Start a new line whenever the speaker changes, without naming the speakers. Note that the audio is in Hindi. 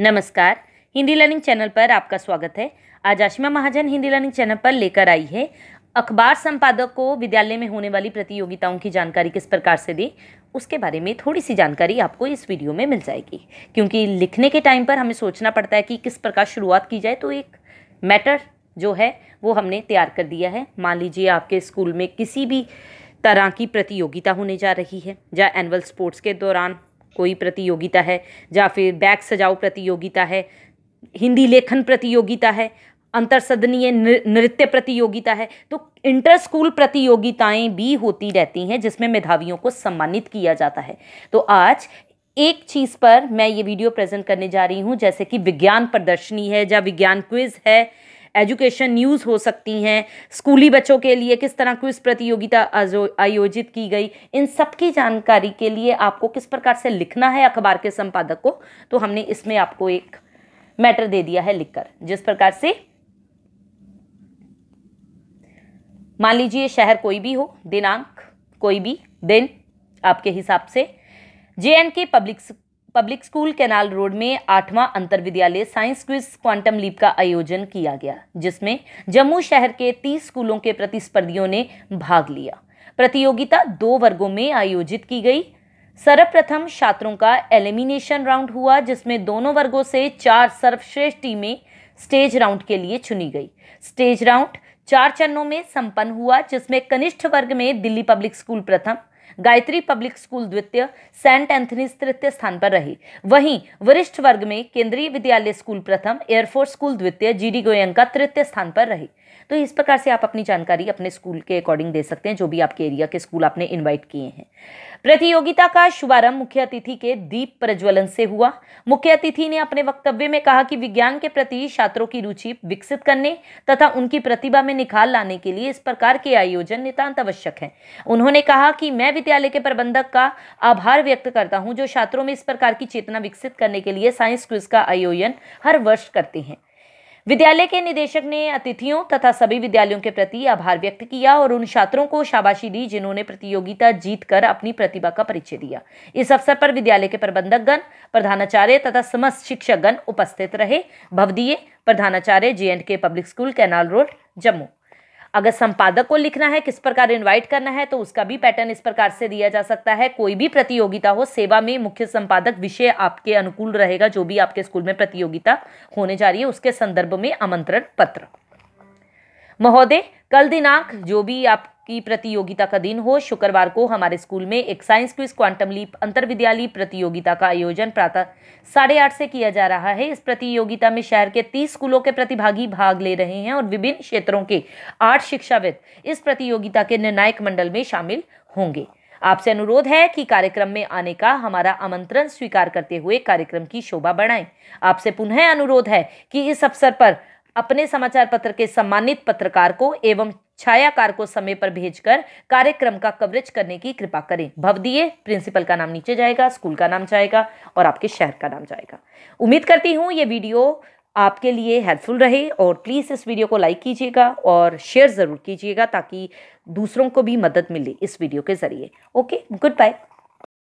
नमस्कार हिंदी लर्निंग चैनल पर आपका स्वागत है आज आशिमा महाजन हिंदी लर्निंग चैनल पर लेकर आई है अखबार संपादक को विद्यालय में होने वाली प्रतियोगिताओं की जानकारी किस प्रकार से दें उसके बारे में थोड़ी सी जानकारी आपको इस वीडियो में मिल जाएगी क्योंकि लिखने के टाइम पर हमें सोचना पड़ता है कि किस प्रकार शुरुआत की जाए तो एक मैटर जो है वो हमने तैयार कर दिया है मान लीजिए आपके स्कूल में किसी भी तरह की प्रतियोगिता होने जा रही है या एनुअल स्पोर्ट्स के दौरान कोई प्रतियोगिता है या फिर बैग सजाओ प्रतियोगिता है हिंदी लेखन प्रतियोगिता है अंतर सदनीय नृत्य प्रतियोगिता है तो इंटर स्कूल प्रतियोगिताएं भी होती रहती हैं जिसमें मेधावियों को सम्मानित किया जाता है तो आज एक चीज़ पर मैं ये वीडियो प्रेजेंट करने जा रही हूँ जैसे कि विज्ञान प्रदर्शनी है या विज्ञान क्विज है एजुकेशन न्यूज़ हो सकती हैं स्कूली बच्चों के लिए किस तरह क्विज प्रतियोगिता आयोजित की गई इन सब की जानकारी के लिए आपको किस प्रकार से लिखना है अखबार के संपादक को तो हमने इसमें आपको एक मैटर दे दिया है लिखकर जिस प्रकार से मान लीजिए शहर कोई भी हो दिनांक कोई भी दिन आपके हिसाब से J and K public public school canal road में आठवां अंतर विद्यालय साइंस क्विज क्वांटम लीप का आयोजन किया गया जिसमें जम्मू शहर के तीस स्कूलों के प्रतिस्पर्धियों ने भाग लिया प्रतियोगिता दो वर्गों में आयोजित की गई सर्वप्रथम छात्रों का एलिमिनेशन राउंड हुआ जिसमें दोनों वर्गों से चार सर्वश्रेष्ठ टीमें स्टेज राउंड के लिए चुनी गई स्टेज राउंड चार चरणों में संपन्न हुआ जिसमें कनिष्ठ वर्ग में दिल्ली पब्लिक स्कूल प्रथम गायत्री पब्लिक स्कूल द्वितीय सेंट एंथनीज तृतीय स्थान पर रही वहीं वरिष्ठ वर्ग में केंद्रीय विद्यालय स्कूल प्रथम एयरफोर्स स्कूल द्वितीय जी डी गोयंका तृतीय स्थान पर रही तो इस प्रकार से आप अपनी जानकारी अपने स्कूल के अकॉर्डिंग दे सकते हैं जो भी आपके एरिया के स्कूल आपने इन्वाइट किए हैं प्रतियोगिता का शुभारंभ मुख्य अतिथि के दीप प्रज्वलन से हुआ मुख्य अतिथि ने अपने वक्तव्य में कहा कि विज्ञान के प्रति छात्रों की रुचि विकसित करने तथा उनकी प्रतिभा में निखार लाने के लिए इस प्रकार के आयोजन नितांत आवश्यक है उन्होंने कहा कि मैं विद्यालय के प्रबंधक का आभार व्यक्त करता हूँ जो छात्रों में इस प्रकार की चेतना विकसित करने के लिए साइंस क्विज का आयोजन हर वर्ष करते हैं विद्यालय के निदेशक ने अतिथियों तथा सभी विद्यालयों के प्रति आभार व्यक्त किया और उन छात्रों को शाबाशी दी जिन्होंने प्रतियोगिता जीतकर अपनी प्रतिभा का परिचय दिया इस अवसर पर विद्यालय के प्रबंधकगण प्रधानाचार्य तथा समस्त शिक्षकगण उपस्थित रहे भवदीय प्रधानाचार्य J and K public school canal road Jammu अगर संपादक को लिखना है किस प्रकार इनवाइट करना है तो उसका भी पैटर्न इस प्रकार से दिया जा सकता है कोई भी प्रतियोगिता हो सेवा में मुख्य संपादक विषय आपके अनुकूल रहेगा जो भी आपके स्कूल में प्रतियोगिता होने जा रही है उसके संदर्भ में आमंत्रण पत्र महोदय कल दिनांक जो भी आप की प्रतियोगिता का दिन हो शुक्रवार को हमारे स्कूल में एक साइंस क्विज क्वांटम लीप अंतर प्रतियोगिता का आयोजन प्रातः साढ़े आठ से किया जा रहा है इस प्रतियोगिता में शहर के तीस स्कूलों के प्रतिभागी भाग ले रहे हैं और विभिन्न क्षेत्रों के आठ शिक्षाविद इस प्रतियोगिता के निर्णायक मंडल में शामिल होंगे आपसे अनुरोध है कि कार्यक्रम में आने का हमारा आमंत्रण स्वीकार करते हुए कार्यक्रम की शोभा बढ़ाएं आपसे पुनः अनुरोध है कि इस अवसर पर अपने समाचार पत्र के सम्मानित पत्रकार को एवं छायाकार को समय पर भेजकर कार्यक्रम का कवरेज करने की कृपा करें भवदीय प्रिंसिपल का नाम नीचे जाएगा स्कूल का नाम जाएगा और आपके शहर का नाम जाएगा उम्मीद करती हूँ ये वीडियो आपके लिए हेल्पफुल रहे और प्लीज़ इस वीडियो को लाइक कीजिएगा और शेयर ज़रूर कीजिएगा ताकि दूसरों को भी मदद मिले इस वीडियो के ज़रिए ओके गुड बाय